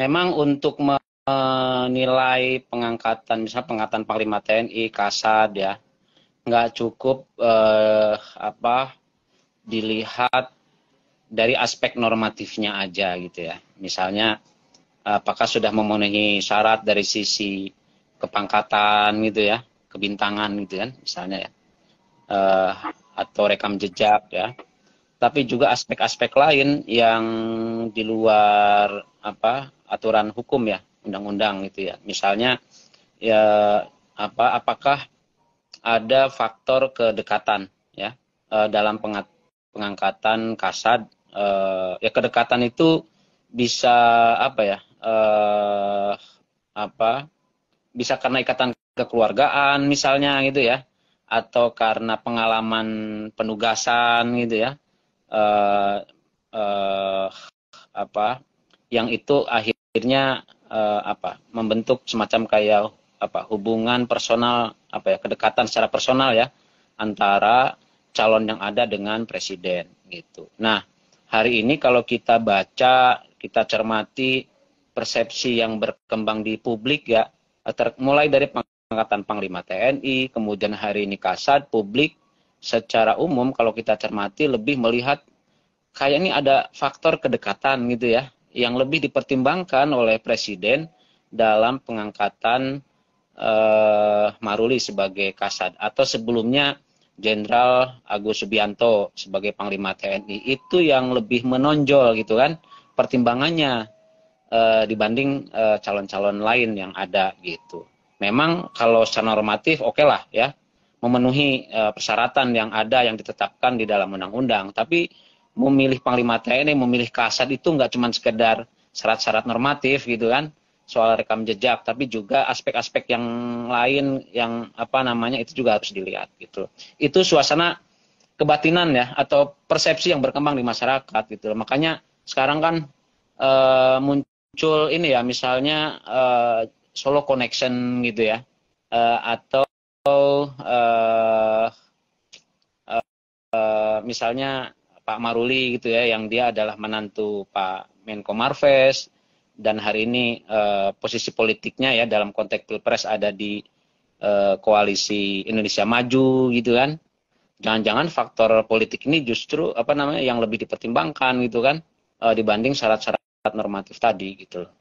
memang untuk menilai pengangkatan misalnya pengangkatan panglima TNI kasad ya nggak cukup eh, apa dilihat dari aspek normatifnya aja gitu ya misalnya apakah sudah memenuhi syarat dari sisi kepangkatan gitu ya kebintangan gitu kan misalnya ya eh, atau rekam jejak ya tapi juga aspek-aspek lain yang di luar apa aturan hukum ya undang-undang gitu ya misalnya ya apa apakah ada faktor kedekatan ya e, dalam pengangkatan kasad e, ya kedekatan itu bisa apa ya eh, apa bisa karena ikatan kekeluargaan misalnya gitu ya atau karena pengalaman penugasan gitu ya eh, eh, apa yang itu akhirnya uh, apa membentuk semacam kayak apa hubungan personal apa ya kedekatan secara personal ya antara calon yang ada dengan presiden gitu. Nah hari ini kalau kita baca kita cermati persepsi yang berkembang di publik ya ter, mulai dari pengangkatan panglima TNI kemudian hari ini kasat publik secara umum kalau kita cermati lebih melihat kayak ini ada faktor kedekatan gitu ya yang lebih dipertimbangkan oleh presiden dalam pengangkatan uh, Maruli sebagai kasat atau sebelumnya Jenderal Agus Subianto sebagai Panglima TNI itu yang lebih menonjol gitu kan pertimbangannya eh, dibanding eh, calon-calon lain yang ada gitu. Memang kalau secara normatif oke okay lah ya memenuhi persyaratan yang ada yang ditetapkan di dalam undang-undang, tapi memilih panglima TNI, memilih kasat itu nggak cuma sekedar syarat-syarat normatif gitu kan soal rekam jejak, tapi juga aspek-aspek yang lain yang apa namanya itu juga harus dilihat gitu. Itu suasana kebatinan ya atau persepsi yang berkembang di masyarakat gitu. Makanya sekarang kan e, muncul ini ya misalnya e, Solo Connection gitu ya e, atau e, e, misalnya Pak Maruli gitu ya yang dia adalah menantu Pak Menko Marves dan hari ini eh, posisi politiknya ya dalam konteks pilpres ada di eh, koalisi Indonesia Maju gitu kan jangan-jangan faktor politik ini justru apa namanya yang lebih dipertimbangkan gitu kan eh, dibanding syarat-syarat normatif tadi gitu loh